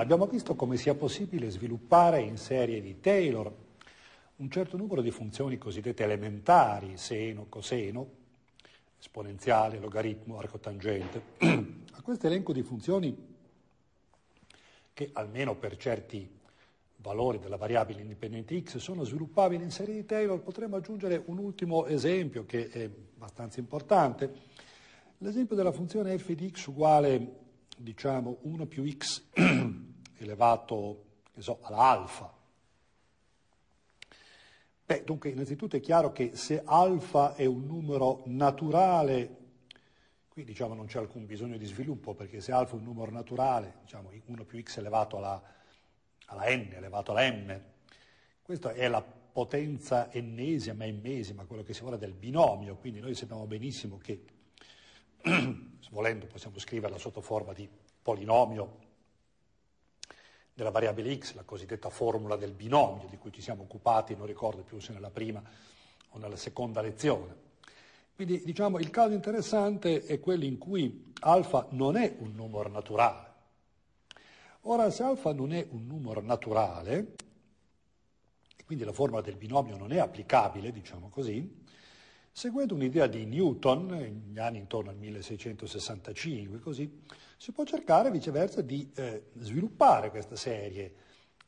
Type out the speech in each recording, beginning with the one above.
abbiamo visto come sia possibile sviluppare in serie di Taylor un certo numero di funzioni cosiddette elementari, seno, coseno, esponenziale, logaritmo, arcotangente. A questo elenco di funzioni che almeno per certi valori della variabile indipendente x sono sviluppabili in serie di Taylor, potremmo aggiungere un ultimo esempio che è abbastanza importante. L'esempio della funzione f di x uguale, diciamo, 1 più x elevato so, all'alfa. Beh, dunque, innanzitutto è chiaro che se alfa è un numero naturale, qui diciamo non c'è alcun bisogno di sviluppo, perché se alfa è un numero naturale, diciamo 1 più x elevato alla, alla n, elevato alla m, questa è la potenza ennesima, ennesima, quello che si vuole del binomio, quindi noi sappiamo benissimo che, volendo, possiamo scriverla sotto forma di polinomio della variabile x, la cosiddetta formula del binomio di cui ci siamo occupati, non ricordo più se nella prima o nella seconda lezione. Quindi diciamo il caso interessante è quello in cui alfa non è un numero naturale. Ora, se alfa non è un numero naturale, e quindi la formula del binomio non è applicabile, diciamo così, Seguendo un'idea di Newton, negli anni intorno al 1665, così, si può cercare viceversa di eh, sviluppare questa serie,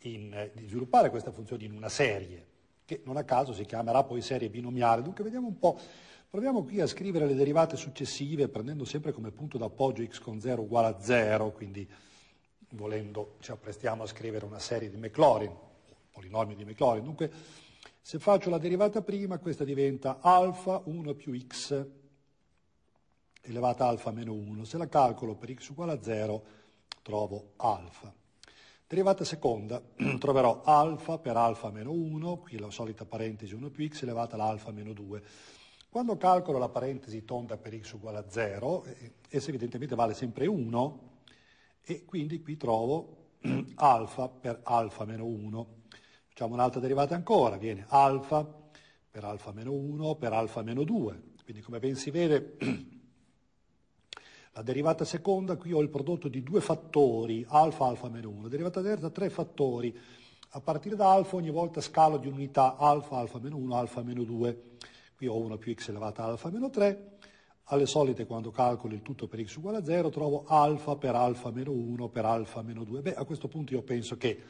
in, eh, di sviluppare questa funzione in una serie, che non a caso si chiamerà poi serie binomiale. Dunque vediamo un po', proviamo qui a scrivere le derivate successive prendendo sempre come punto d'appoggio x con 0 uguale a 0, quindi volendo ci apprestiamo a scrivere una serie di Maclaurin, polinomi di Maclaurin. Dunque, se faccio la derivata prima, questa diventa alfa 1 più x elevata a alfa meno 1. Se la calcolo per x uguale a 0, trovo alfa. Derivata seconda, troverò alfa per alfa meno 1, qui la solita parentesi 1 più x elevata all'alfa meno 2. Quando calcolo la parentesi tonda per x uguale a 0, eh, essa evidentemente vale sempre 1, e quindi qui trovo alfa per alfa meno 1 Facciamo un'altra derivata ancora, viene alfa per alfa meno 1 per alfa meno 2. Quindi come ben si vede la derivata seconda qui ho il prodotto di due fattori, alfa alfa meno 1, la derivata terza tre fattori. A partire da alfa ogni volta scalo di unità alfa alfa meno 1 alfa meno 2. Qui ho 1 più x elevata alfa meno 3 alle solite quando calcolo il tutto per x uguale a 0 trovo alfa per alfa meno 1 per alfa meno 2. Beh, a questo punto io penso che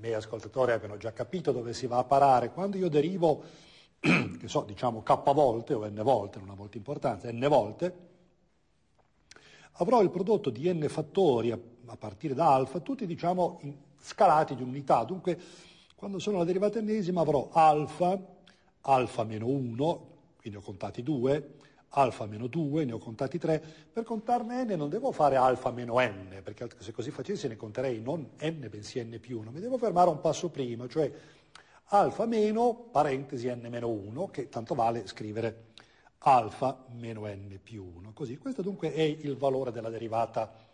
miei ascoltatori abbiano già capito dove si va a parare, quando io derivo, che so, diciamo k volte o n volte, non ha molta importanza, n volte, avrò il prodotto di n fattori a, partire da alfa, tutti diciamo in, scalati di unità. Dunque, quando sono alla derivata ennesima avrò alfa, alfa meno 1, quindi ho contati 2, alfa meno 2, ne ho contati 3, per contarne n non devo fare alfa meno n, perché se così facessi ne conterei non n bensì n più 1, mi devo fermare un passo prima, cioè alfa meno parentesi n meno 1, che tanto vale scrivere alfa meno n più 1. Così, questo dunque è il valore della derivata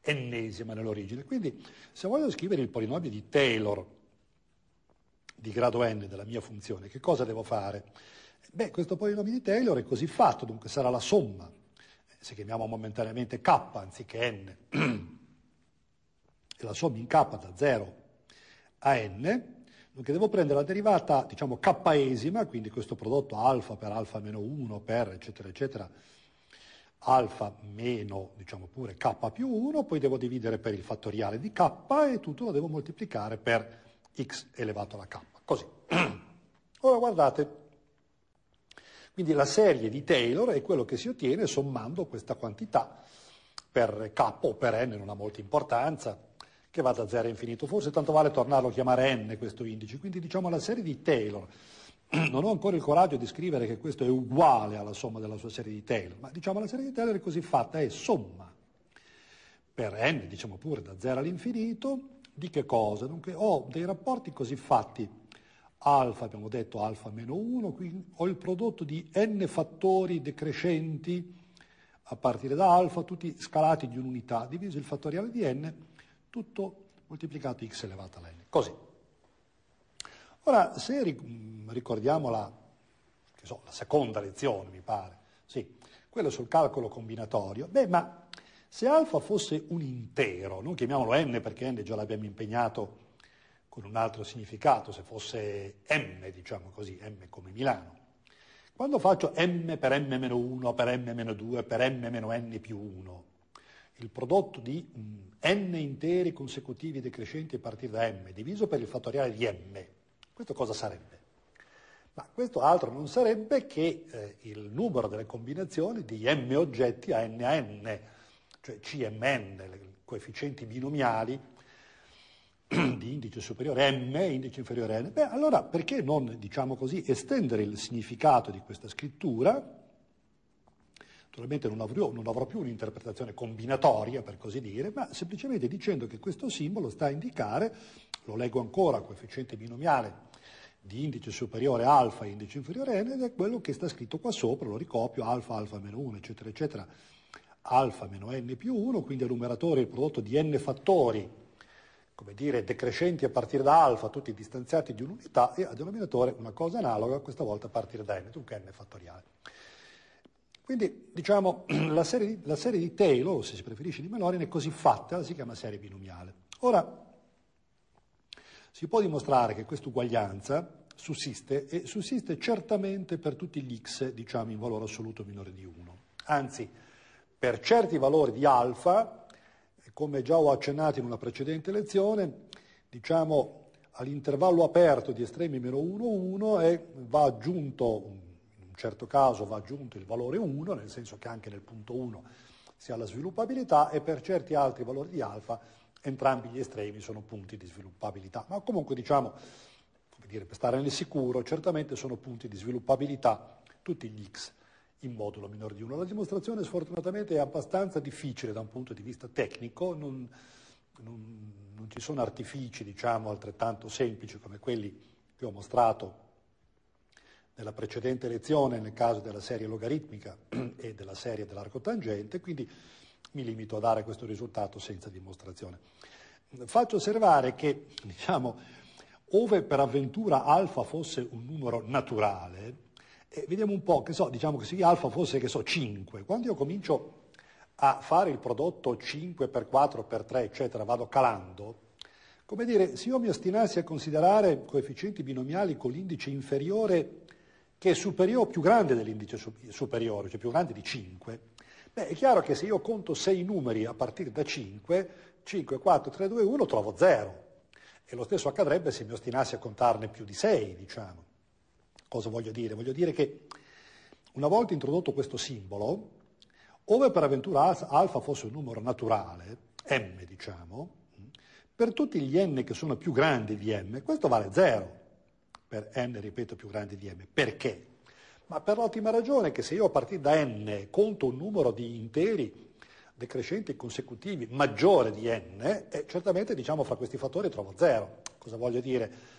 ennesima nell'origine. Quindi se voglio scrivere il polinomio di Taylor di grado n della mia funzione, che cosa devo fare? Beh, questo polinomio di Taylor è così fatto, dunque sarà la somma, eh, se chiamiamo momentaneamente k anziché n, e la somma in k da 0 a n, dunque devo prendere la derivata, diciamo, k'esima, quindi questo prodotto alfa per alfa meno 1 per eccetera eccetera, alfa meno, diciamo pure, k più 1, poi devo dividere per il fattoriale di k e tutto lo devo moltiplicare per x elevato alla k, così. Ora guardate, quindi la serie di Taylor è quello che si ottiene sommando questa quantità per K o per N, non ha molta importanza, che va da 0 a infinito. Forse tanto vale tornarlo a chiamare N questo indice. Quindi diciamo la serie di Taylor. Non ho ancora il coraggio di scrivere che questo è uguale alla somma della sua serie di Taylor, ma diciamo la serie di Taylor è così fatta, è somma per n, diciamo pure da 0 all'infinito, di che cosa? Dunque ho dei rapporti così fatti alfa, abbiamo detto alfa meno 1, quindi ho il prodotto di n fattori decrescenti a partire da alfa, tutti scalati di un'unità, diviso il fattoriale di n, tutto moltiplicato x elevato alla n. Così. Ora, se mm, ricordiamo la, so, la seconda lezione, mi pare, sì, quella sul calcolo combinatorio, beh, ma se alfa fosse un intero, non chiamiamolo n perché n già l'abbiamo impegnato con un altro significato, se fosse M, diciamo così, M come Milano. Quando faccio M per M-1, per M-2, per M-N più 1, il prodotto di mm, N interi consecutivi decrescenti a partire da M, diviso per il fattoriale di M, questo cosa sarebbe? Ma questo altro non sarebbe che eh, il numero delle combinazioni di M oggetti a N a N, cioè CMN, coefficienti binomiali di indice superiore m, indice inferiore n, beh allora perché non, diciamo così, estendere il significato di questa scrittura? Naturalmente non avrò, non avrò più un'interpretazione combinatoria, per così dire, ma semplicemente dicendo che questo simbolo sta a indicare, lo leggo ancora, coefficiente binomiale di indice superiore alfa e indice inferiore n, ed è quello che sta scritto qua sopra, lo ricopio, alfa, alfa meno 1, eccetera, eccetera, alfa meno n più 1, quindi al numeratore il prodotto di n fattori come dire, decrescenti a partire da alfa, tutti distanziati di un'unità, e al denominatore una cosa analoga, questa volta a partire da n, dunque n fattoriale. Quindi, diciamo, la serie, di, la serie di Taylor, o se si preferisce di Melorin, è così fatta, si chiama serie binomiale. Ora, si può dimostrare che questa uguaglianza sussiste e sussiste certamente per tutti gli x, diciamo, in valore assoluto minore di 1. Anzi, per certi valori di alfa, come già ho accennato in una precedente lezione, diciamo all'intervallo aperto di estremi meno 1, 1 e va aggiunto, in un certo caso va aggiunto il valore 1, nel senso che anche nel punto 1 si ha la sviluppabilità e per certi altri valori di alfa entrambi gli estremi sono punti di sviluppabilità. Ma comunque diciamo, come dire, per stare nel sicuro, certamente sono punti di sviluppabilità tutti gli x in modulo minore di 1. La dimostrazione sfortunatamente è abbastanza difficile da un punto di vista tecnico, non, non, non ci sono artifici diciamo, altrettanto semplici come quelli che ho mostrato nella precedente lezione nel caso della serie logaritmica e della serie dell'arco tangente, quindi mi limito a dare questo risultato senza dimostrazione. Faccio osservare che, diciamo, ove per avventura alfa fosse un numero naturale, e vediamo un po', che so, diciamo che si alfa fosse, che so, 5. Quando io comincio a fare il prodotto 5 per 4 per 3, eccetera, vado calando, come dire, se io mi ostinassi a considerare coefficienti binomiali con l'indice inferiore che è superiore, più grande dell'indice superiore, cioè più grande di 5, beh, è chiaro che se io conto 6 numeri a partire da 5, 5, 4, 3, 2, 1 trovo 0. E lo stesso accadrebbe se mi ostinassi a contarne più di 6, diciamo. Cosa voglio dire? Voglio dire che una volta introdotto questo simbolo, ove per avventura alfa fosse un numero naturale, m diciamo, per tutti gli n che sono più grandi di m, questo vale 0, per n, ripeto, più grandi di m. Perché? Ma per l'ottima ragione che se io a partire da n conto un numero di interi decrescenti consecutivi maggiore di n, e eh, certamente diciamo fra questi fattori trovo 0. Cosa voglio dire?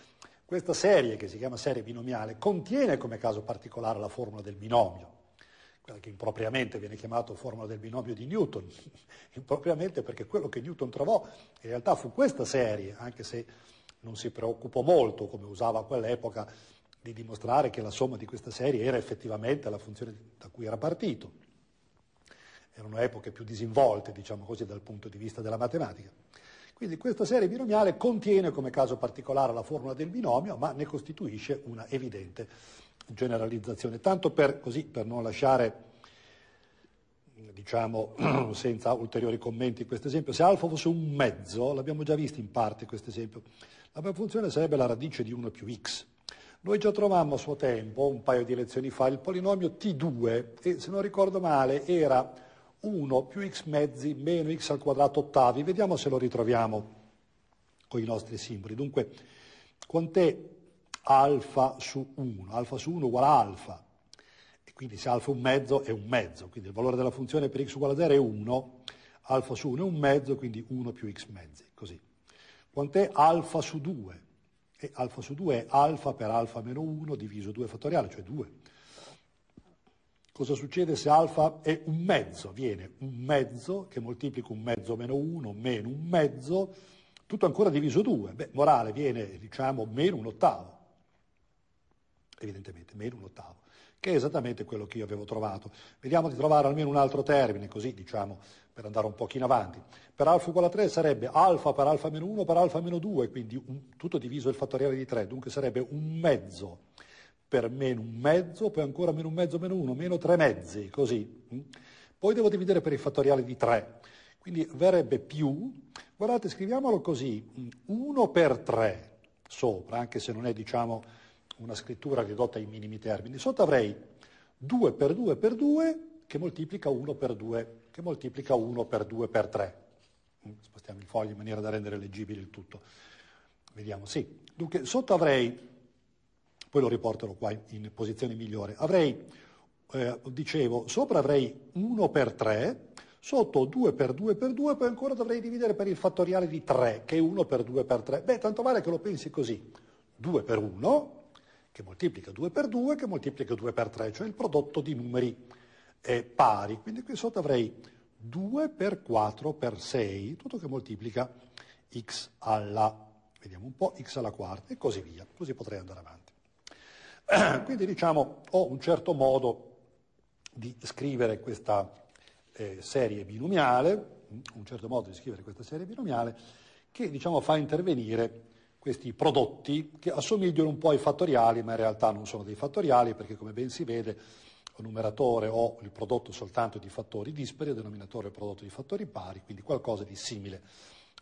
Questa serie, che si chiama serie binomiale, contiene come caso particolare la formula del binomio, quella che impropriamente viene chiamata formula del binomio di Newton, impropriamente perché quello che Newton trovò in realtà fu questa serie, anche se non si preoccupò molto, come usava a quell'epoca, di dimostrare che la somma di questa serie era effettivamente la funzione da cui era partito erano epoche più disinvolte, diciamo così, dal punto di vista della matematica. Quindi questa serie binomiale contiene come caso particolare la formula del binomio, ma ne costituisce una evidente generalizzazione. Tanto per, così, per non lasciare, diciamo, senza ulteriori commenti questo esempio, se alfa fosse un mezzo, l'abbiamo già visto in parte questo esempio, la mia funzione sarebbe la radice di 1 più x. Noi già trovammo a suo tempo, un paio di lezioni fa, il polinomio T2, e se non ricordo male era 1 più x mezzi meno x al quadrato ottavi. Vediamo se lo ritroviamo con i nostri simboli. Dunque, quant'è alfa su 1? Alfa su 1 uguale a alfa. E quindi se alfa è un mezzo è un mezzo. Quindi il valore della funzione per x uguale a 0 è 1. Alfa su 1 è un mezzo, quindi 1 più x mezzi. Così. Quant'è alfa su 2? E alfa su 2 è alfa per alfa meno 1 diviso 2 fattoriale, cioè 2 Cosa succede se alfa è un mezzo? Viene un mezzo che moltiplica un mezzo meno 1, meno un mezzo, tutto ancora diviso 2. Beh, morale viene, diciamo, meno un ottavo. Evidentemente, meno un ottavo, che è esattamente quello che io avevo trovato. Vediamo di trovare almeno un altro termine, così diciamo, per andare un pochino avanti. Per alfa uguale a 3 sarebbe alfa per alfa meno 1 per alfa meno 2, quindi un, tutto diviso il fattoriale di 3, dunque sarebbe un mezzo per meno un mezzo, poi ancora meno un mezzo, meno uno, meno tre mezzi, così. Mm. Poi devo dividere per il fattoriale di 3, quindi verrebbe più, guardate, scriviamolo così, 1 mm, per 3 sopra, anche se non è, diciamo, una scrittura ridotta ai minimi termini. Sotto avrei 2 per 2 per 2 che moltiplica 1 per 2, che moltiplica 1 per 2 per 3. Mm, spostiamo il foglio in maniera da rendere leggibile il tutto. Vediamo, sì. Dunque, sotto avrei poi lo riporterò qua in posizione migliore. Avrei, eh, dicevo, sopra avrei 1 per 3, sotto 2 per 2 per 2, poi ancora dovrei dividere per il fattoriale di 3, che è 1 per 2 per 3. Beh, tanto vale che lo pensi così. 2 per 1, che moltiplica 2 per 2, che moltiplica 2 per 3, cioè il prodotto di numeri eh, pari. Quindi qui sotto avrei 2 per 4 per 6, tutto che moltiplica x alla, vediamo un po', x alla quarta e così via. Così potrei andare avanti. Eh, quindi diciamo ho un certo modo di scrivere questa eh, serie binomiale, un certo modo di scrivere questa serie binomiale, che diciamo, fa intervenire questi prodotti che assomigliano un po' ai fattoriali, ma in realtà non sono dei fattoriali, perché come ben si vede il numeratore ho il prodotto soltanto di fattori dispari, il denominatore è il prodotto di fattori pari, quindi qualcosa di simile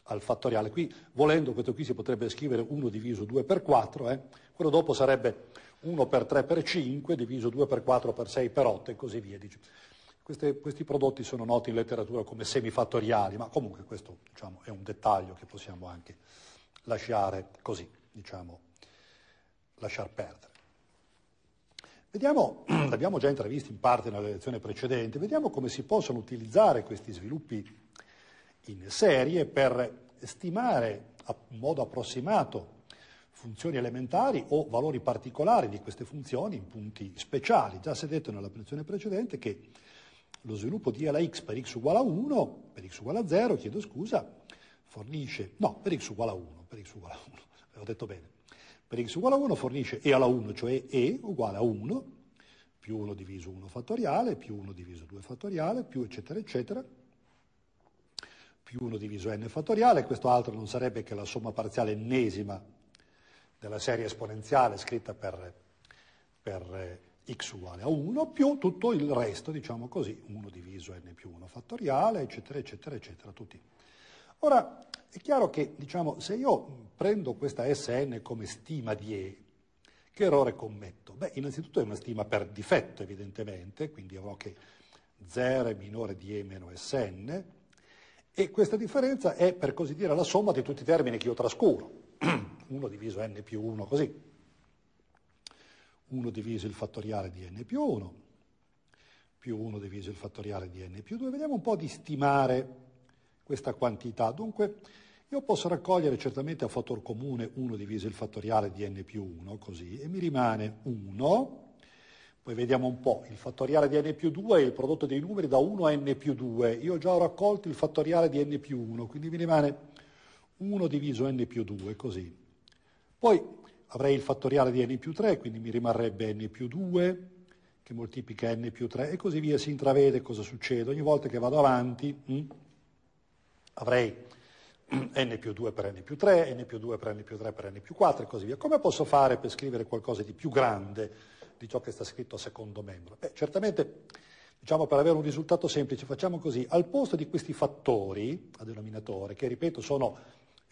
al fattoriale. Qui, volendo, questo qui si potrebbe scrivere 1 diviso 2 per 4, eh? quello dopo sarebbe 1 per 3 per 5 diviso 2 per 4 per 6 per 8 e così via. Queste, questi prodotti sono noti in letteratura come semifattoriali, ma comunque questo diciamo, è un dettaglio che possiamo anche lasciare così, diciamo, lasciar perdere. Vediamo, l'abbiamo già intravisto in parte nella lezione precedente, vediamo come si possono utilizzare questi sviluppi in serie per stimare in modo approssimato funzioni elementari o valori particolari di queste funzioni in punti speciali. Già si è detto nella lezione precedente che lo sviluppo di E alla x per x uguale a 1, per x uguale a 0, chiedo scusa, fornisce, no, per x uguale a 1, per x uguale a 1, avevo detto bene, per x uguale a 1 fornisce E alla 1, cioè E uguale a 1, più 1 diviso 1 fattoriale, più 1 diviso 2 fattoriale, più eccetera eccetera, più 1 diviso n fattoriale, questo altro non sarebbe che la somma parziale ennesima della serie esponenziale scritta per, per eh, x uguale a 1 più tutto il resto, diciamo così, 1 diviso n più 1 fattoriale, eccetera, eccetera, eccetera, tutti. Ora, è chiaro che, diciamo, se io prendo questa Sn come stima di E, che errore commetto? Beh, innanzitutto è una stima per difetto, evidentemente, quindi avrò che 0 è minore di E meno Sn, e questa differenza è, per così dire, la somma di tutti i termini che io trascuro. 1 diviso n più 1 così, 1 diviso il fattoriale di n più 1, più 1 diviso il fattoriale di n più 2, vediamo un po' di stimare questa quantità. Dunque, io posso raccogliere certamente a fattor comune 1 diviso il fattoriale di n più 1, così, e mi rimane 1, poi vediamo un po', il fattoriale di n più 2 è il prodotto dei numeri da 1 a n più 2, io già ho raccolto il fattoriale di n più 1, quindi mi rimane 1 diviso n più 2, così. Poi avrei il fattoriale di n più 3, quindi mi rimarrebbe n più 2, che moltiplica n più 3 e così via, si intravede cosa succede. Ogni volta che vado avanti mh, mm, avrei mm, n più 2 per n più 3, n più 2 per n più 3 per n più 4 e così via. Come posso fare per scrivere qualcosa di più grande di ciò che sta scritto a secondo membro? Beh, certamente, diciamo, per avere un risultato semplice, facciamo così, al posto di questi fattori a denominatore, che ripeto sono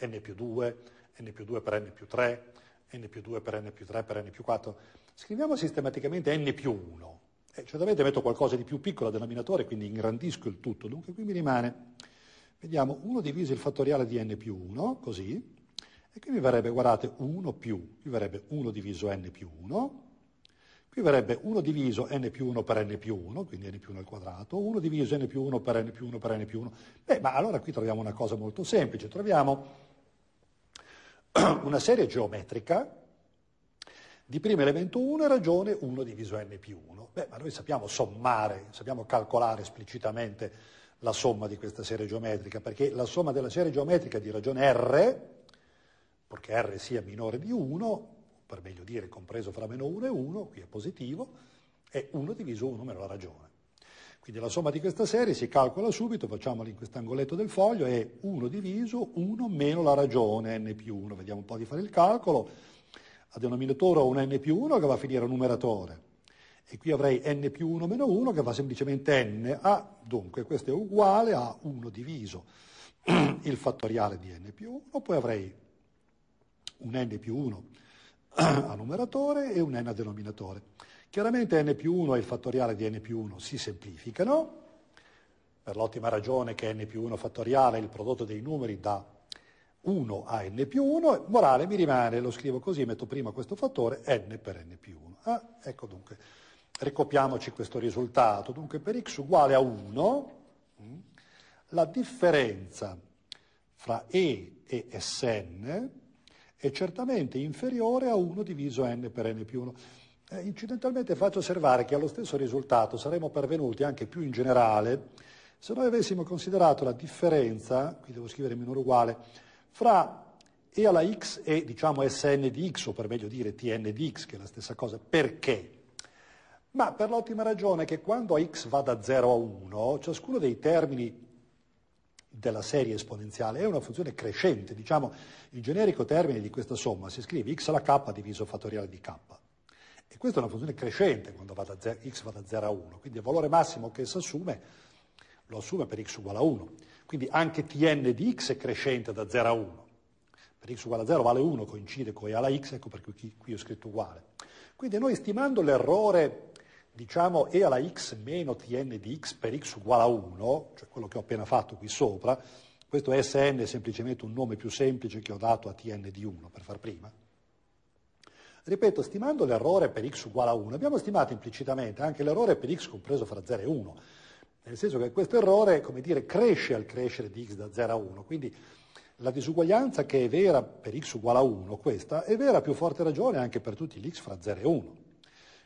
n più 2, n più 2 per n più 3, n più 2 per n più 3 per n più 4, scriviamo sistematicamente n più 1. Eh, certamente metto qualcosa di più piccolo al denominatore, quindi ingrandisco il tutto, dunque qui mi rimane, vediamo, 1 diviso il fattoriale di n più 1, così, e qui mi verrebbe, guardate, 1 più, qui verrebbe 1 diviso n più 1, Qui verrebbe 1 diviso n più 1 per n più 1, quindi n più 1 al quadrato, 1 diviso n più 1 per n più 1 per n più 1. Beh, ma allora qui troviamo una cosa molto semplice, troviamo una serie geometrica di primo elemento 1 ragione 1 diviso n più 1. Beh, ma noi sappiamo sommare, sappiamo calcolare esplicitamente la somma di questa serie geometrica, perché la somma della serie geometrica di ragione R, purché R sia minore di 1, per meglio dire compreso fra meno 1 e 1, qui è positivo, è 1 diviso 1 meno la ragione. Quindi la somma di questa serie si calcola subito, facciamola in quest'angoletto del foglio, è 1 diviso 1 meno la ragione n più 1. Vediamo un po' di fare il calcolo. A denominatore ho un n più 1 che va a finire a numeratore. E qui avrei n più 1 meno 1 che va semplicemente n. Ah, dunque questo è uguale a 1 diviso il fattoriale di n più 1, poi avrei un n più 1 a numeratore e un n a denominatore. Chiaramente n più 1 e il fattoriale di n più 1 si semplificano, per l'ottima ragione che n più 1 fattoriale è il prodotto dei numeri da 1 a n più 1, morale mi rimane, lo scrivo così, metto prima questo fattore, n per n più 1. Ah, ecco dunque, ricopiamoci questo risultato. Dunque per x uguale a 1, mm, la differenza fra e e sn è certamente inferiore a 1 diviso n per n più 1. Eh, incidentalmente faccio osservare che allo stesso risultato saremmo pervenuti anche più in generale se noi avessimo considerato la differenza, qui devo scrivere minore uguale, fra e alla x e diciamo Sn di x, o per meglio dire Tn di x, che è la stessa cosa, perché? Ma per l'ottima ragione che quando x va da 0 a 1, ciascuno dei termini della serie esponenziale è una funzione crescente, diciamo il generico termine di questa somma si scrive x alla k diviso fattoriale di k. E questa è una funzione crescente quando va zero, x va da 0 a 1, quindi il valore massimo che essa assume lo assume per x uguale a 1. Quindi anche tn di x è crescente da 0 a 1. Per x uguale a 0 vale 1, coincide con e alla x, ecco perché qui, qui ho scritto uguale. Quindi noi stimando l'errore diciamo e alla x meno tn di x per x uguale a 1, cioè quello che ho appena fatto qui sopra, questo SN è semplicemente un nome più semplice che ho dato a tn di 1 per far prima, Ripeto, stimando l'errore per x uguale a 1, abbiamo stimato implicitamente anche l'errore per x compreso fra 0 e 1, nel senso che questo errore, come dire, cresce al crescere di x da 0 a 1, quindi la disuguaglianza che è vera per x uguale a 1, questa, è vera a più forte ragione anche per tutti gli x fra 0 e 1.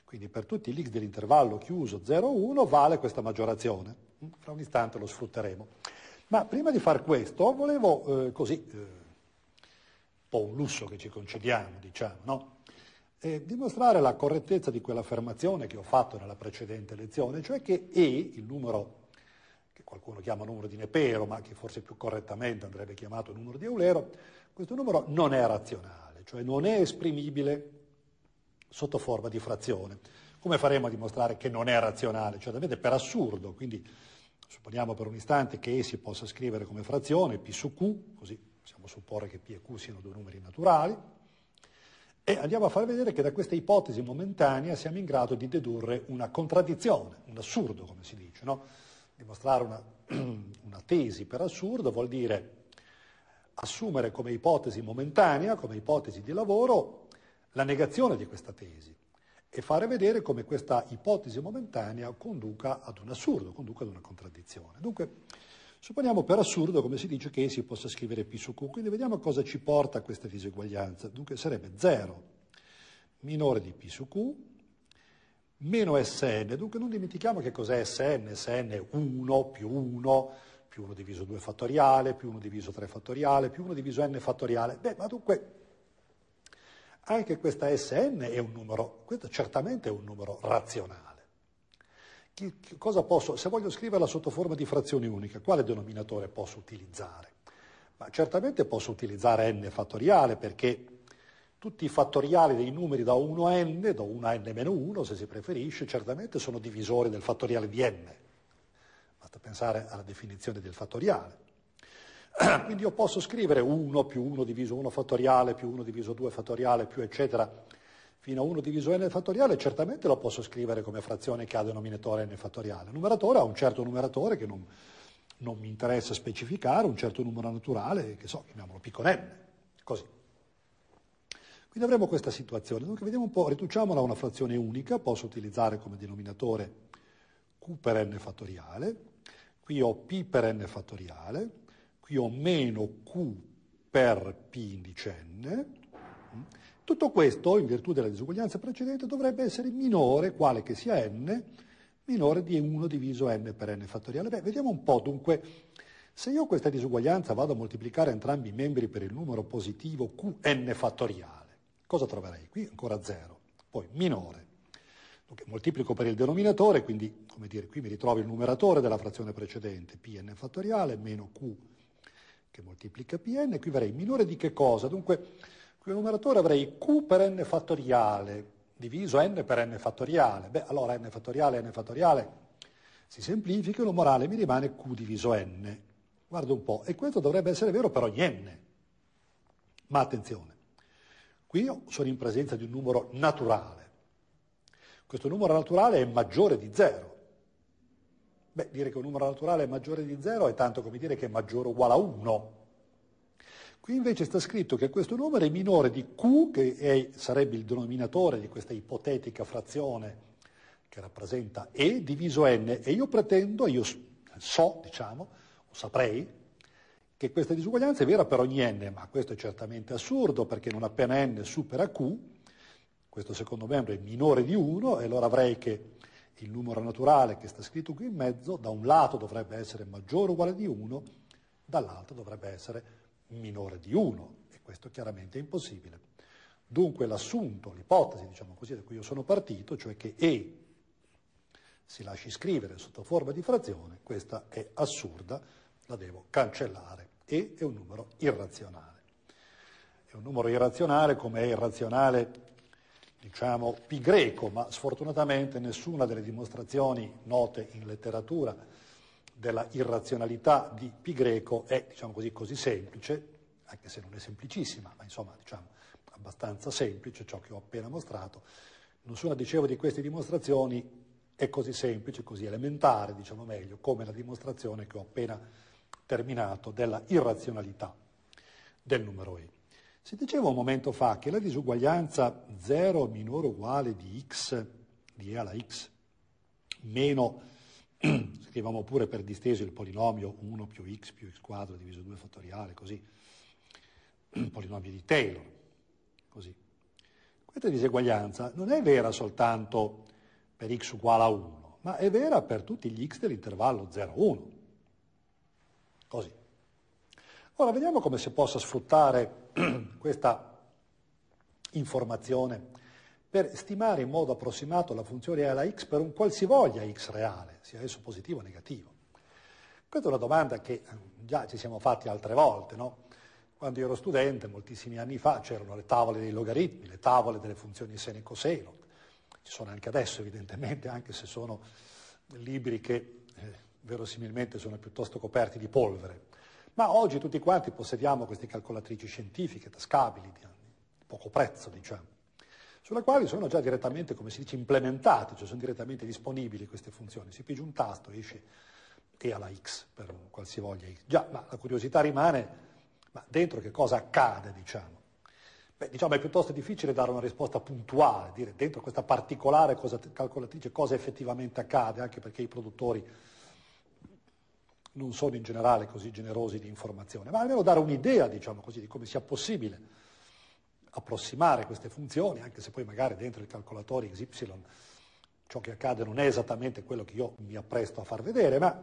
Quindi per tutti gli x dell'intervallo chiuso 0, 1 vale questa maggiorazione. Fra un istante lo sfrutteremo. Ma prima di far questo volevo eh, così, eh, un po' un lusso che ci concediamo, diciamo, no? eh, dimostrare la correttezza di quell'affermazione che ho fatto nella precedente lezione, cioè che E, il numero che qualcuno chiama numero di Nepero, ma che forse più correttamente andrebbe chiamato numero di Eulero, questo numero non è razionale, cioè non è esprimibile sotto forma di frazione. Come faremo a dimostrare che non è razionale? Cioè, davvero per assurdo, quindi supponiamo per un istante che E si possa scrivere come frazione, P su Q, così possiamo supporre che P e Q siano due numeri naturali, e andiamo a far vedere che da questa ipotesi momentanea siamo in grado di dedurre una contraddizione, un assurdo, come si dice. No? Dimostrare una, una tesi per assurdo vuol dire assumere come ipotesi momentanea, come ipotesi di lavoro, la negazione di questa tesi e fare vedere come questa ipotesi momentanea conduca ad un assurdo, conduca ad una contraddizione. Dunque, Supponiamo per assurdo, come si dice, che si possa scrivere P su Q, quindi vediamo cosa ci porta a questa diseguaglianza. Dunque sarebbe 0 minore di P su Q meno Sn, dunque non dimentichiamo che cos'è Sn, Sn è 1 più 1 più 1 diviso 2 fattoriale, più 1 diviso 3 fattoriale, più 1 diviso n fattoriale. Beh, ma dunque anche questa Sn è un numero, questo certamente è un numero razionale. Posso, se voglio scriverla sotto forma di frazione unica, quale denominatore posso utilizzare? Ma certamente posso utilizzare n fattoriale perché tutti i fattoriali dei numeri da 1 a n, da 1 a n-1 se si preferisce, certamente sono divisori del fattoriale di n. Basta pensare alla definizione del fattoriale. Quindi io posso scrivere 1 più 1 diviso 1 fattoriale più 1 diviso 2 fattoriale più eccetera fino a 1 diviso n fattoriale, certamente lo posso scrivere come frazione che ha denominatore n fattoriale. Il numeratore ha un certo numeratore che non, non mi interessa specificare, un certo numero naturale, che so, chiamiamolo piccolo n, così. Quindi avremo questa situazione. Dunque vediamo un po', riduciamola a una frazione unica, posso utilizzare come denominatore q per n fattoriale, qui ho p per n fattoriale, qui ho meno q per p indice n, tutto questo, in virtù della disuguaglianza precedente, dovrebbe essere minore, quale che sia n, minore di 1 diviso n per n fattoriale. Beh, vediamo un po' dunque, se io questa disuguaglianza vado a moltiplicare entrambi i membri per il numero positivo qn fattoriale, cosa troverei? Qui ancora 0, poi minore. Dunque, moltiplico per il denominatore, quindi come dire, qui mi ritrovo il numeratore della frazione precedente, pn fattoriale meno q che moltiplica pn, qui verrei minore di che cosa? Dunque, Qui al numeratore avrei q per n fattoriale diviso n per n fattoriale. Beh, allora n fattoriale, n fattoriale si semplifica e il numerale mi rimane q diviso n. Guarda un po', e questo dovrebbe essere vero per ogni n. Ma attenzione, qui io sono in presenza di un numero naturale. Questo numero naturale è maggiore di 0. Beh, dire che un numero naturale è maggiore di 0 è tanto come dire che è maggiore o uguale a 1. Qui invece sta scritto che questo numero è minore di Q, che è, sarebbe il denominatore di questa ipotetica frazione che rappresenta E, diviso N, e io pretendo, io so, diciamo, o saprei, che questa disuguaglianza è vera per ogni N, ma questo è certamente assurdo, perché non appena N supera Q, questo secondo membro è minore di 1, e allora avrei che il numero naturale che sta scritto qui in mezzo, da un lato dovrebbe essere maggiore o uguale di 1, dall'altro dovrebbe essere minore di 1 e questo chiaramente è impossibile. Dunque l'assunto, l'ipotesi, diciamo così, da cui io sono partito, cioè che E si lasci scrivere sotto forma di frazione, questa è assurda, la devo cancellare. E è un numero irrazionale. È un numero irrazionale come è irrazionale diciamo pi greco, ma sfortunatamente nessuna delle dimostrazioni note in letteratura della irrazionalità di Pi greco è, diciamo così, così semplice, anche se non è semplicissima, ma insomma, diciamo, abbastanza semplice ciò che ho appena mostrato. Nessuna, dicevo, di queste dimostrazioni è così semplice, così elementare, diciamo meglio, come la dimostrazione che ho appena terminato della irrazionalità del numero E. Si diceva un momento fa che la disuguaglianza 0 minore o uguale di x, di e alla x, meno scriviamo pure per disteso il polinomio 1 più x più x quadro diviso 2 fattoriale, così, polinomio di Taylor, così. Questa diseguaglianza non è vera soltanto per x uguale a 1, ma è vera per tutti gli x dell'intervallo 0,1, così. Ora vediamo come si possa sfruttare questa informazione per stimare in modo approssimato la funzione a a x per un qualsivoglia x reale, sia esso positivo o negativo. Questa è una domanda che eh, già ci siamo fatti altre volte, no? Quando io ero studente, moltissimi anni fa, c'erano le tavole dei logaritmi, le tavole delle funzioni seno e coseno. Ci sono anche adesso, evidentemente, anche se sono libri che eh, verosimilmente sono piuttosto coperti di polvere. Ma oggi tutti quanti possediamo queste calcolatrici scientifiche, tascabili, di poco prezzo, diciamo sulla quale sono già direttamente, come si dice, implementate, cioè sono direttamente disponibili queste funzioni. Si pigia un tasto, esce T alla X per qualsivoglia X. Già, ma la curiosità rimane, ma dentro che cosa accade, diciamo? Beh, diciamo è piuttosto difficile dare una risposta puntuale, dire dentro questa particolare cosa, calcolatrice cosa effettivamente accade, anche perché i produttori non sono in generale così generosi di informazione, ma almeno dare un'idea, diciamo così, di come sia possibile approssimare queste funzioni, anche se poi magari dentro il calcolatore XY ciò che accade non è esattamente quello che io mi appresto a far vedere, ma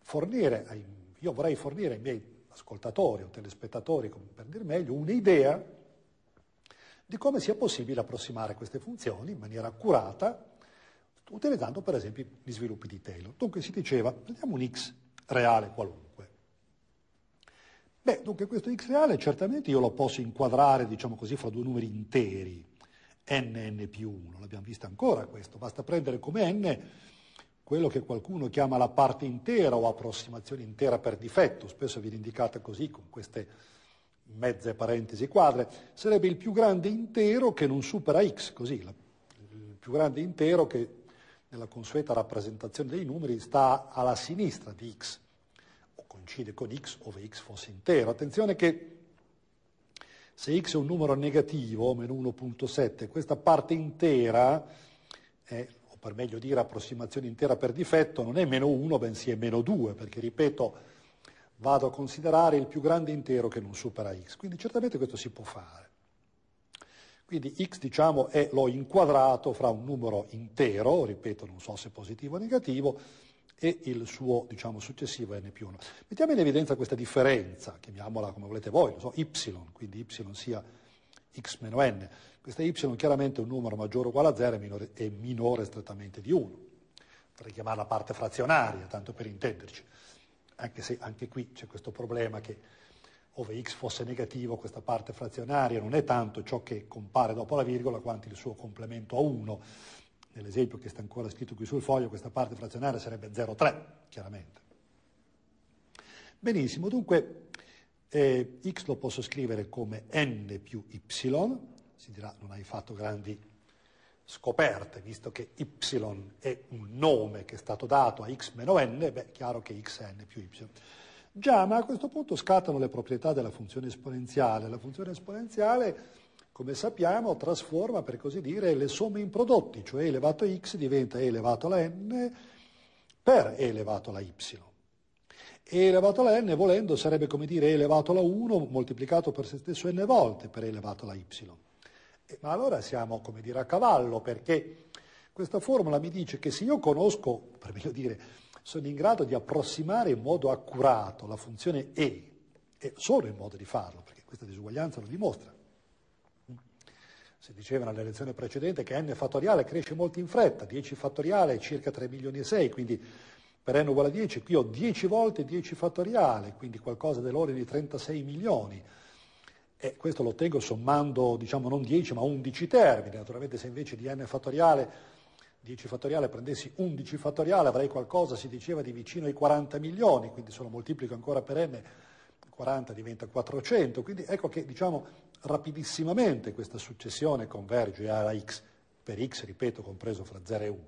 fornire ai, io vorrei fornire ai miei ascoltatori o telespettatori, per dir meglio, un'idea di come sia possibile approssimare queste funzioni in maniera accurata, utilizzando per esempio gli sviluppi di Taylor. Dunque si diceva, prendiamo un x reale qualunque, Beh, dunque questo x reale certamente io lo posso inquadrare, diciamo così, fra due numeri interi, nn più 1, l'abbiamo visto ancora questo, basta prendere come n quello che qualcuno chiama la parte intera o approssimazione intera per difetto, spesso viene indicata così con queste mezze parentesi quadre, sarebbe il più grande intero che non supera x, così, la, il più grande intero che nella consueta rappresentazione dei numeri sta alla sinistra di x coincide con x ove x fosse intero. Attenzione che se x è un numero negativo, meno 1.7, questa parte intera, è, o per meglio dire approssimazione intera per difetto, non è meno 1, bensì è meno 2, perché ripeto, vado a considerare il più grande intero che non supera x. Quindi certamente questo si può fare. Quindi x diciamo è l'ho inquadrato fra un numero intero, ripeto non so se positivo o negativo, e il suo diciamo, successivo n più 1. Mettiamo in evidenza questa differenza, chiamiamola come volete voi, lo so, y, quindi y sia x meno n. Questa y chiaramente è un numero maggiore o uguale a 0 e minore, e minore strettamente di 1. Potrei chiamarla parte frazionaria, tanto per intenderci, anche se anche qui c'è questo problema che ove x fosse negativo questa parte frazionaria non è tanto ciò che compare dopo la virgola quanto il suo complemento a 1 nell'esempio che sta ancora scritto qui sul foglio, questa parte frazionaria sarebbe 0,3, chiaramente. Benissimo, dunque eh, x lo posso scrivere come n più y, si dirà non hai fatto grandi scoperte, visto che y è un nome che è stato dato a x meno n, beh, è chiaro che x è n più y. Già, ma a questo punto scattano le proprietà della funzione esponenziale. La funzione esponenziale come sappiamo, trasforma per così dire le somme in prodotti, cioè E elevato a x diventa E elevato alla n per E elevato alla y. E elevato alla n, volendo, sarebbe come dire E elevato alla 1 moltiplicato per se stesso n volte per E elevato alla y. Ma allora siamo, come dire, a cavallo, perché questa formula mi dice che se io conosco, per meglio dire, sono in grado di approssimare in modo accurato la funzione E, e solo in modo di farlo, perché questa disuguaglianza lo dimostra, si diceva nella lezione precedente che n fattoriale cresce molto in fretta, 10 fattoriale è circa 3 milioni e 6, quindi per n uguale a 10, qui ho 10 volte 10 fattoriale, quindi qualcosa dell'ordine di 36 milioni. E questo lo ottengo sommando, diciamo, non 10 ma 11 termini. Naturalmente se invece di n fattoriale, 10 fattoriale prendessi 11 fattoriale avrei qualcosa, si diceva, di vicino ai 40 milioni, quindi se lo moltiplico ancora per n, 40 diventa 400. Quindi ecco che, diciamo, rapidissimamente questa successione converge alla x, per x, ripeto, compreso fra 0 e 1.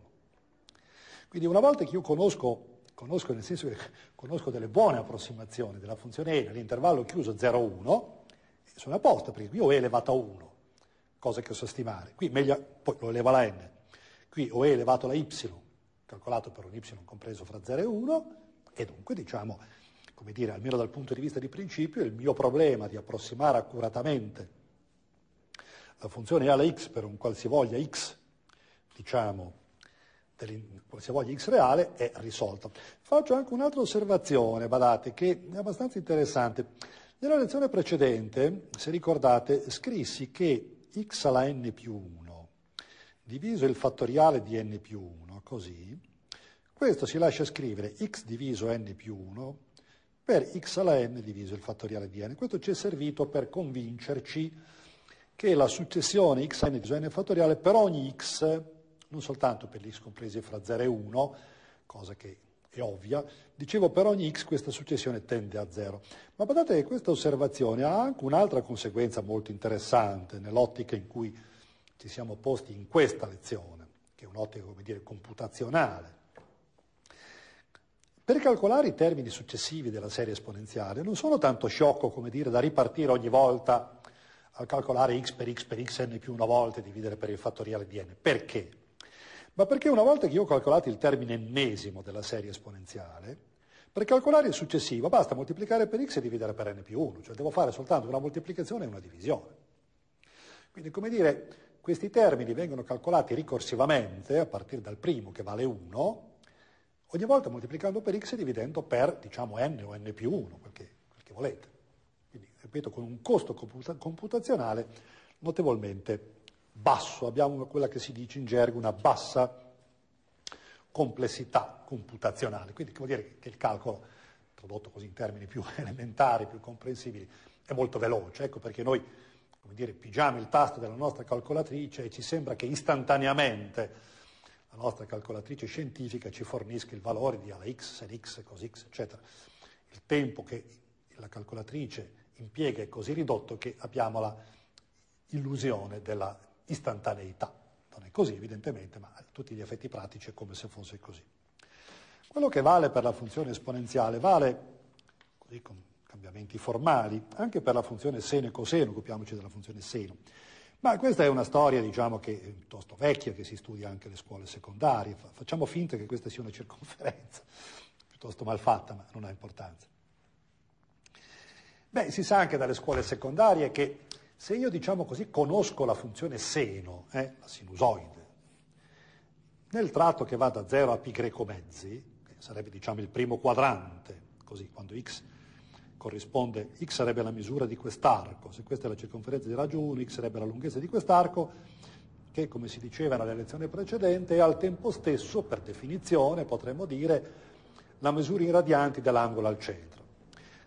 Quindi una volta che io conosco, conosco nel senso che conosco delle buone approssimazioni della funzione e nell'intervallo chiuso 0-1, sono a posto, perché qui o è elevato a 1, cosa che so stimare, qui meglio, poi lo eleva la n, qui o è elevato alla y, calcolato per un y compreso fra 0 e 1, e dunque diciamo come dire, almeno dal punto di vista di principio, il mio problema di approssimare accuratamente la funzione alla x per un qualsivoglia x, diciamo, qualsivoglia x reale è risolto. Faccio anche un'altra osservazione, badate, che è abbastanza interessante. Nella lezione precedente, se ricordate, scrissi che x alla n più 1 diviso il fattoriale di n più 1, così, questo si lascia scrivere x diviso n più 1 per x alla n diviso il fattoriale di n. Questo ci è servito per convincerci che la successione x a n diviso n fattoriale per ogni x, non soltanto per gli x compresi fra 0 e 1, cosa che è ovvia, dicevo per ogni x questa successione tende a 0. Ma guardate che questa osservazione ha anche un'altra conseguenza molto interessante nell'ottica in cui ci siamo posti in questa lezione, che è un'ottica, come dire, computazionale. Per calcolare i termini successivi della serie esponenziale non sono tanto sciocco come dire da ripartire ogni volta a calcolare x per x per x n più una volta e dividere per il fattoriale di n. Perché? Ma perché una volta che io ho calcolato il termine ennesimo della serie esponenziale, per calcolare il successivo basta moltiplicare per x e dividere per n più 1, cioè devo fare soltanto una moltiplicazione e una divisione. Quindi, come dire, questi termini vengono calcolati ricorsivamente a partire dal primo che vale 1 ogni volta moltiplicando per x e dividendo per, diciamo, n o n più 1, quel che, quel che volete. Quindi, ripeto, con un costo computazionale notevolmente basso, abbiamo quella che si dice in gergo una bassa complessità computazionale, quindi che vuol dire che il calcolo, tradotto così in termini più elementari, più comprensibili, è molto veloce, ecco perché noi, come dire, pigiamo il tasto della nostra calcolatrice e ci sembra che istantaneamente la nostra calcolatrice scientifica ci fornisca il valore di alla x, sen x, cos x, eccetera. Il tempo che la calcolatrice impiega è così ridotto che abbiamo l'illusione illusione della istantaneità. Non è così evidentemente, ma a tutti gli effetti pratici è come se fosse così. Quello che vale per la funzione esponenziale vale, così con cambiamenti formali, anche per la funzione seno e coseno, occupiamoci della funzione seno. Ma questa è una storia, diciamo, che è piuttosto vecchia, che si studia anche alle scuole secondarie. Facciamo finta che questa sia una circonferenza, piuttosto mal fatta, ma non ha importanza. Beh, si sa anche dalle scuole secondarie che se io, diciamo così, conosco la funzione seno, eh, la sinusoide, nel tratto che va da 0 a pi greco mezzi, che sarebbe, diciamo, il primo quadrante, così, quando x corrisponde, x sarebbe la misura di quest'arco, se questa è la circonferenza di raggio 1, x sarebbe la lunghezza di quest'arco, che come si diceva nella lezione precedente è al tempo stesso, per definizione potremmo dire, la misura in radianti dell'angolo al centro.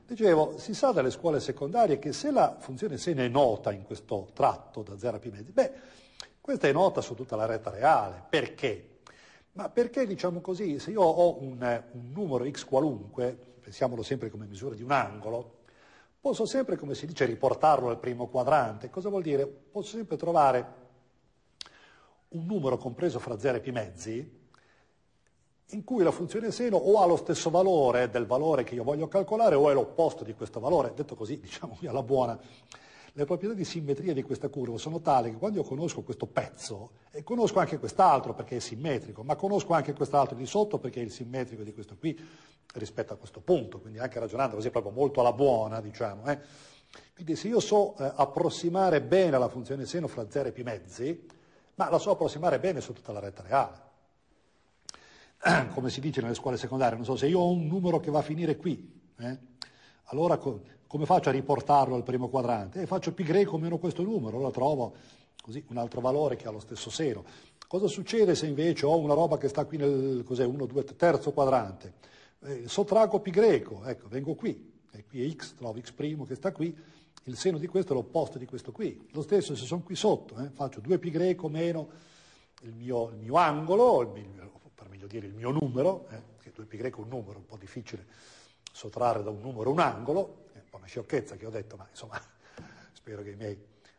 Dicevo, si sa dalle scuole secondarie che se la funzione seno è nota in questo tratto da 0 a pi mezzi, beh, questa è nota su tutta la retta reale. Perché? Ma perché, diciamo così, se io ho un, un numero x qualunque, pensiamolo sempre come misura di un angolo, posso sempre, come si dice, riportarlo al primo quadrante. Cosa vuol dire? Posso sempre trovare un numero compreso fra 0 e pi mezzi in cui la funzione seno o ha lo stesso valore del valore che io voglio calcolare o è l'opposto di questo valore, detto così, diciamo alla buona le proprietà di simmetria di questa curva sono tali che quando io conosco questo pezzo, e conosco anche quest'altro perché è simmetrico, ma conosco anche quest'altro di sotto perché è il simmetrico di questo qui rispetto a questo punto, quindi anche ragionando così proprio molto alla buona, diciamo. Eh. Quindi se io so eh, approssimare bene la funzione seno fra 0 e pi mezzi, ma la so approssimare bene su tutta la retta reale come si dice nelle scuole secondarie, non so se io ho un numero che va a finire qui, eh, allora come faccio a riportarlo al primo quadrante? E faccio π o meno questo numero, allora trovo così un altro valore che ha lo stesso seno. Cosa succede se invece ho una roba che sta qui nel 1, 2, terzo quadrante? Eh, sottraggo π, ecco, vengo qui, e qui è x, trovo x' che sta qui, il seno di questo è l'opposto di questo qui. Lo stesso se sono qui sotto, eh, faccio 2π meno il mio, il mio angolo, il mio, per meglio dire il mio numero, eh, che 2π è un numero, un po' difficile sottrarre da un numero un angolo, un po' una sciocchezza che ho detto, ma insomma spero che i miei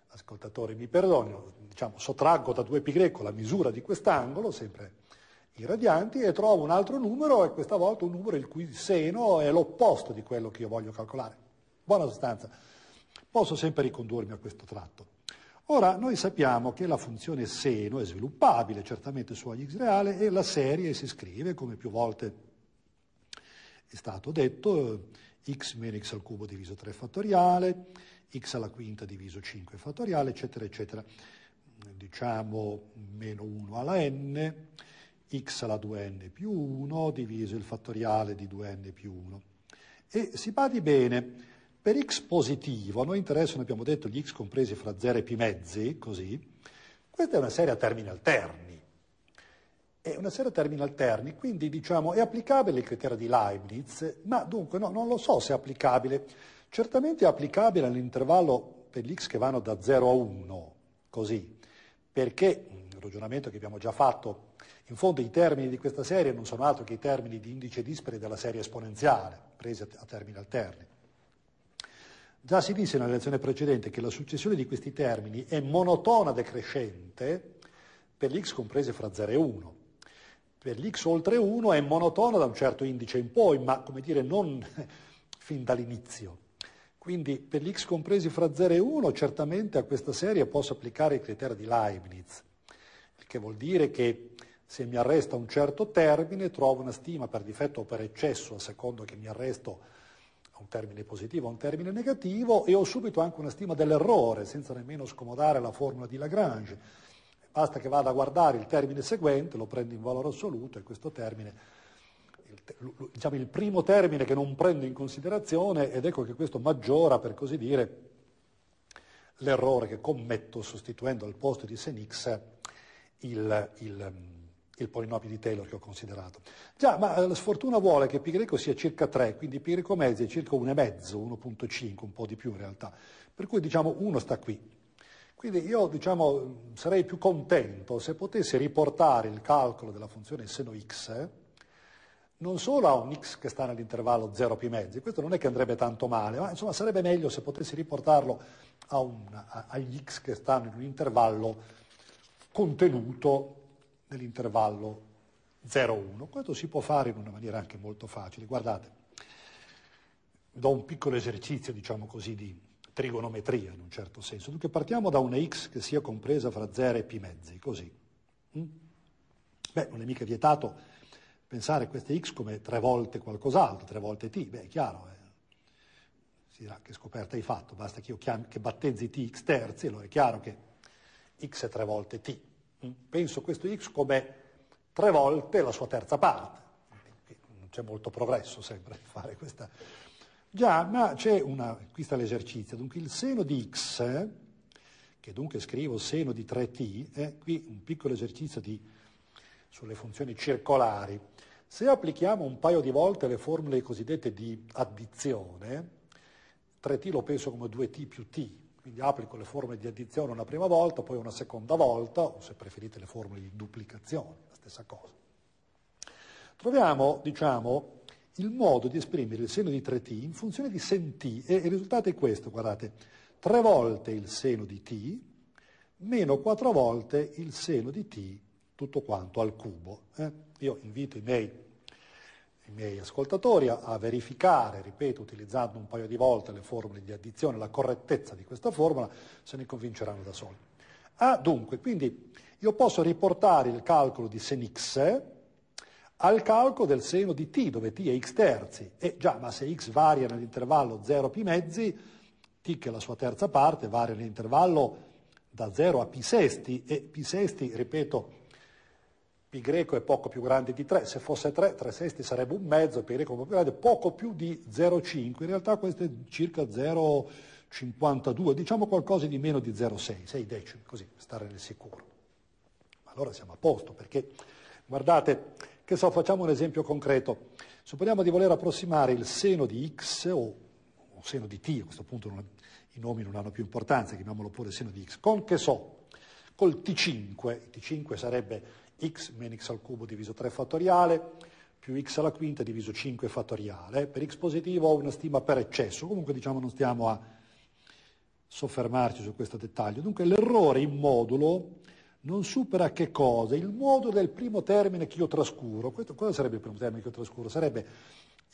ascoltatori mi perdonino, diciamo, sottraggo da 2π ecco la misura di quest'angolo, sempre i radianti, e trovo un altro numero, e questa volta un numero il cui seno è l'opposto di quello che io voglio calcolare. Buona sostanza, posso sempre ricondurmi a questo tratto. Ora, noi sappiamo che la funzione seno è sviluppabile certamente su ogni x reale e la serie si scrive, come più volte è stato detto, x meno x al cubo diviso 3 fattoriale, x alla quinta diviso 5 fattoriale, eccetera, eccetera. Diciamo meno 1 alla n, x alla 2n più 1 diviso il fattoriale di 2n più 1. E si badi bene, per x positivo, a noi interessano, abbiamo detto, gli x compresi fra 0 e pi mezzi, così, questa è una serie a termini alterni è una serie a termini alterni, quindi diciamo è applicabile il criterio di Leibniz, ma dunque no, non lo so se è applicabile. Certamente è applicabile all'intervallo per gli x che vanno da 0 a 1, così, perché il ragionamento che abbiamo già fatto, in fondo i termini di questa serie non sono altro che i termini di indice dispari della serie esponenziale, presi a termini alterni. Già si disse nella lezione precedente che la successione di questi termini è monotona decrescente per gli x comprese fra 0 e 1 per l'x oltre 1 è monotono da un certo indice in poi, ma come dire non fin dall'inizio. Quindi per gli x compresi fra 0 e 1 certamente a questa serie posso applicare il criterio di Leibniz, il che vuol dire che se mi arresta un certo termine trovo una stima per difetto o per eccesso a secondo che mi arresto a un termine positivo o a un termine negativo e ho subito anche una stima dell'errore senza nemmeno scomodare la formula di Lagrange Basta che vada a guardare il termine seguente, lo prende in valore assoluto e questo termine, il, diciamo il primo termine che non prendo in considerazione ed ecco che questo maggiora, per così dire, l'errore che commetto sostituendo al posto di sen x il, il, il, polinomio di Taylor che ho considerato. Già, ma eh, la sfortuna vuole che π sia circa 3, quindi π mezzo è circa 1,5, 1.5, un po' di più in realtà. Per cui diciamo 1 sta qui. Quindi io diciamo, sarei più contento se potessi riportare il calcolo della funzione seno x non solo a un x che sta nell'intervallo 0 pi mezzi, questo non è che andrebbe tanto male, ma insomma sarebbe meglio se potessi riportarlo a un, a, agli x che stanno in un intervallo contenuto nell'intervallo 0,1. Questo si può fare in una maniera anche molto facile. Guardate, vi do un piccolo esercizio, diciamo così, di, trigonometria in un certo senso, dunque partiamo da una x che sia compresa fra 0 e π mezzi, così. Mm? Beh, non è mica vietato pensare a queste x come tre volte qualcos'altro, tre volte t, beh è chiaro, eh. si dirà che scoperta hai fatto, basta che io chiami, che battezzi t x terzi, allora è chiaro che x è tre volte t. Mm? Penso questo x come tre volte la sua terza parte, non c'è molto progresso sempre a fare questa Già, ma c'è una, qui sta l'esercizio, dunque il seno di x, che dunque scrivo seno di 3t, eh, qui un piccolo esercizio di, sulle funzioni circolari. Se applichiamo un paio di volte le formule cosiddette di addizione, 3t lo penso come 2t più t, quindi applico le formule di addizione una prima volta, poi una seconda volta, o se preferite le formule di duplicazione, la stessa cosa. Troviamo, diciamo, il modo di esprimere il seno di 3t in funzione di sen t e il risultato è questo, guardate, 3 volte il seno di t meno 4 volte il seno di t tutto quanto al cubo. Eh? Io invito i miei, i miei ascoltatori a, a, verificare, ripeto, utilizzando un paio di volte le formule di addizione, la correttezza di questa formula, se ne convinceranno da soli. Ah, dunque, quindi io posso riportare il calcolo di sen x al calco del seno di t, dove t è x terzi. E già, ma se x varia nell'intervallo 0 pi mezzi, t che è la sua terza parte varia nell'intervallo da 0 a pi sesti, e pi sesti, ripeto, pi greco è poco più grande di 3, se fosse 3, 3 sesti sarebbe un mezzo, pi greco è poco più grande, poco più di 0,5, in realtà questo è circa 0,52, diciamo qualcosa di meno di 0,6, 6 decimi, così, per stare nel sicuro. Ma allora siamo a posto, perché, guardate, che so, facciamo un esempio concreto. Supponiamo di voler approssimare il seno di x o, o seno di t, a questo punto non, i nomi non hanno più importanza, chiamiamolo pure seno di x, con che so, col t5, t5 sarebbe x meno x al cubo diviso 3 fattoriale, più x alla quinta diviso 5 fattoriale. Per x positivo ho una stima per eccesso, comunque diciamo non stiamo a soffermarci su questo dettaglio. Dunque l'errore in modulo non supera che cosa? Il modo del primo termine che io trascuro. Questo, cosa sarebbe il primo termine che io trascuro? Sarebbe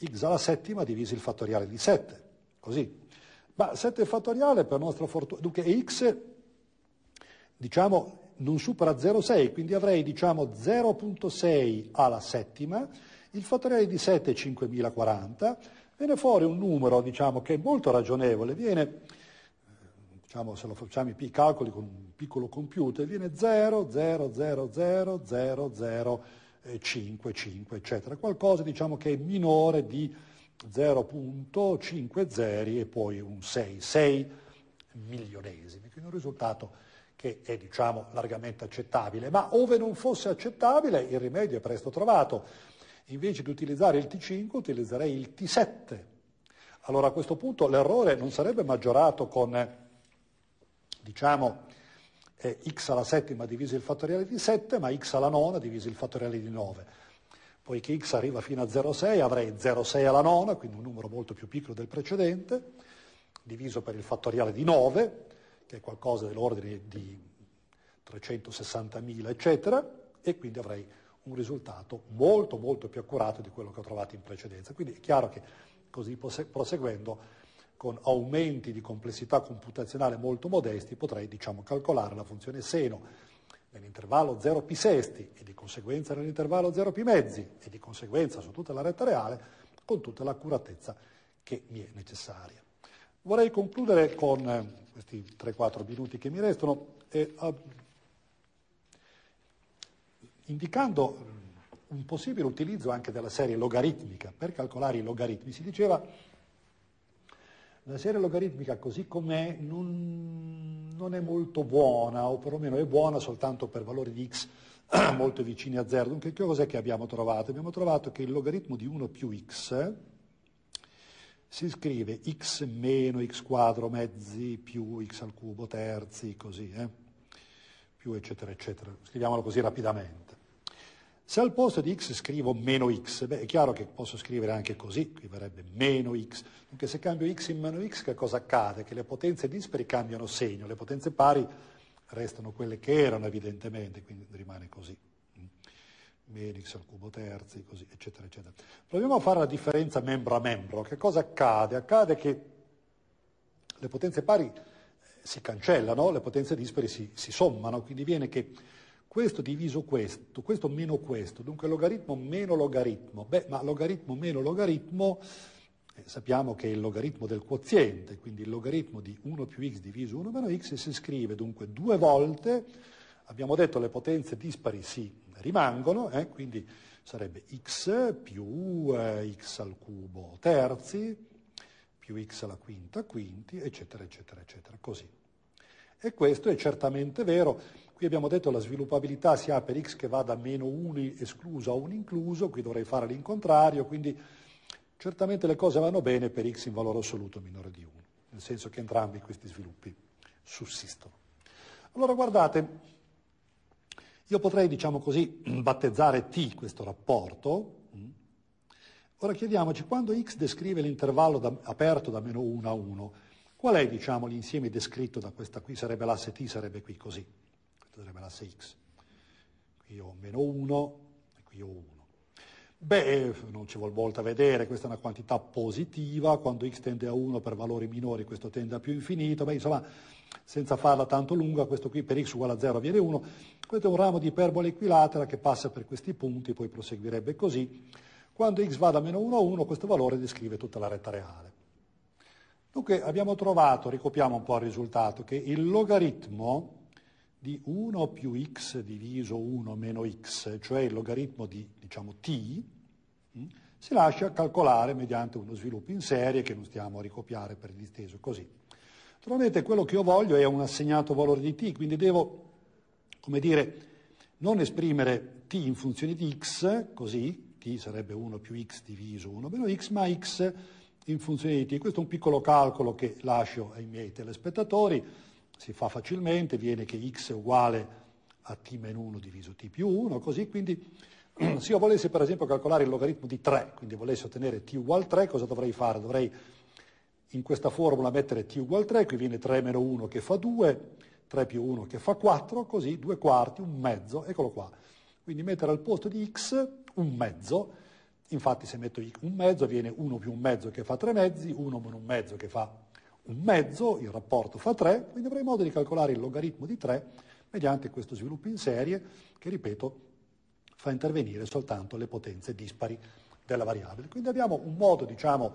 x alla settima diviso il fattoriale di 7, così. Ma 7 fattoriale per nostra fortuna, dunque x diciamo non supera 0,6, quindi avrei diciamo 0,6 alla settima, il fattoriale di 7 è 5040, viene fuori un numero diciamo che è molto ragionevole, viene diciamo, se lo facciamo i calcoli con un piccolo computer, viene 0, 0, 0, 0, 0, 0, 5, 5, eccetera. Qualcosa diciamo, che è minore di 0.50 e poi un 6, 6 milionesimi, quindi un risultato che è diciamo, largamente accettabile, ma ove non fosse accettabile il rimedio è presto trovato. Invece di utilizzare il T5 utilizzerei il T7. Allora a questo punto l'errore non sarebbe maggiorato con diciamo eh, x alla settima diviso il fattoriale di 7, ma x alla nona diviso il fattoriale di 9. Poiché x arriva fino a 0,6 avrei 0,6 alla nona, quindi un numero molto più piccolo del precedente, diviso per il fattoriale di 9, che è qualcosa dell'ordine di 360.000, eccetera, e quindi avrei un risultato molto molto più accurato di quello che ho trovato in precedenza. Quindi è chiaro che così proseguendo con aumenti di complessità computazionale molto modesti potrei diciamo, calcolare la funzione seno nell'intervallo 0 pi sesti e di conseguenza nell'intervallo 0 pi mezzi e di conseguenza su tutta la retta reale con tutta l'accuratezza che mi è necessaria. Vorrei concludere con eh, questi 3-4 minuti che mi restano eh, eh, indicando mm, un possibile utilizzo anche della serie logaritmica per calcolare i logaritmi. Si diceva la serie logaritmica così com'è non, non è molto buona, o perlomeno è buona soltanto per valori di x molto vicini a 0. Dunque che cos'è che abbiamo trovato? Abbiamo trovato che il logaritmo di 1 più x si scrive x meno x quadro mezzi più x al cubo terzi, così, eh? più eccetera eccetera. Scriviamolo così rapidamente. Se al posto di x scrivo meno x, beh, è chiaro che posso scrivere anche così, qui verrebbe meno x. Dunque se cambio x in meno x che cosa accade? Che le potenze dispari cambiano segno, le potenze pari restano quelle che erano evidentemente, quindi rimane così. Mm. Meno x al cubo terzi, così, eccetera, eccetera. Proviamo a fare la differenza membro a membro. Che cosa accade? Accade che le potenze pari si cancellano, le potenze dispari si, si sommano, quindi viene che questo diviso questo, questo meno questo, dunque logaritmo meno logaritmo. Beh, ma logaritmo meno logaritmo eh, sappiamo che è il logaritmo del quoziente, quindi il logaritmo di 1 più x diviso 1 meno x si scrive dunque due volte, abbiamo detto le potenze dispari si rimangono, eh, quindi sarebbe x più eh, x al cubo terzi, più x alla quinta quinti, eccetera, eccetera, eccetera, così. E questo è certamente vero Qui abbiamo detto che la sviluppabilità si ha per x che va da meno 1 escluso a 1 incluso, qui dovrei fare l'incontrario, quindi certamente le cose vanno bene per x in valore assoluto minore di 1, nel senso che entrambi questi sviluppi sussistono. Allora guardate, io potrei, diciamo così, battezzare t questo rapporto. Ora chiediamoci, quando x descrive l'intervallo da, aperto da meno 1 a 1, qual è, diciamo, l'insieme descritto da questa qui? Sarebbe l'asse t, sarebbe qui così sarebbe la x. Qui ho meno 1 e qui ho 1. Beh, non ci vuol molto a vedere, questa è una quantità positiva, quando x tende a 1 per valori minori questo tende a più infinito, beh insomma, senza farla tanto lunga, questo qui per x uguale a 0 viene 1, questo è un ramo di iperbole equilatera che passa per questi punti, poi proseguirebbe così, quando x va da meno 1 a 1 questo valore descrive tutta la retta reale. Dunque abbiamo trovato, ricopiamo un po' il risultato, che il logaritmo di 1 più x diviso 1 meno x, cioè il logaritmo di diciamo, t, mm, si lascia calcolare mediante uno sviluppo in serie che non stiamo a ricopiare per il disteso, così. Naturalmente quello che io voglio è un assegnato valore di t, quindi devo, come dire, non esprimere t in funzione di x, così, t sarebbe 1 più x diviso 1 meno x, ma x in funzione di t. Questo è un piccolo calcolo che lascio ai miei telespettatori si fa facilmente, viene che x è uguale a t meno 1 diviso t più 1, così quindi se io volessi per esempio calcolare il logaritmo di 3, quindi volessi ottenere t uguale 3, cosa dovrei fare? Dovrei in questa formula mettere t uguale 3, qui viene 3 meno 1 che fa 2, 3 più 1 che fa 4, così 2 quarti, un mezzo, eccolo qua. Quindi mettere al posto di x un mezzo, infatti se metto un mezzo viene 1 più un mezzo che fa 3 mezzi, 1 meno un mezzo che fa mezzo, il rapporto fa 3, quindi avrei modo di calcolare il logaritmo di 3 mediante questo sviluppo in serie che, ripeto, fa intervenire soltanto le potenze dispari della variabile. Quindi abbiamo un modo, diciamo,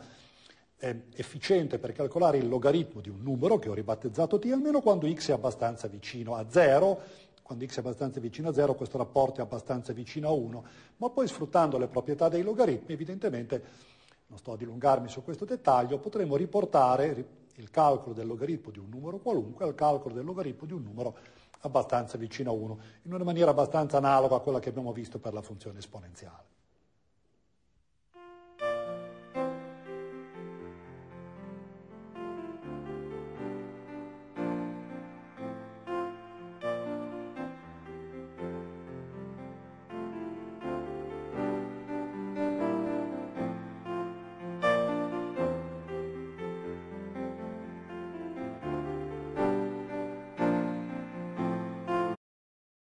eh, efficiente per calcolare il logaritmo di un numero che ho ribattezzato t almeno quando x è abbastanza vicino a 0, quando x è abbastanza vicino a 0 questo rapporto è abbastanza vicino a 1, ma poi sfruttando le proprietà dei logaritmi evidentemente non sto a dilungarmi su questo dettaglio, potremo riportare il calcolo del logaritmo di un numero qualunque al calcolo del logaritmo di un numero abbastanza vicino a 1, in una maniera abbastanza analoga a quella che abbiamo visto per la funzione esponenziale.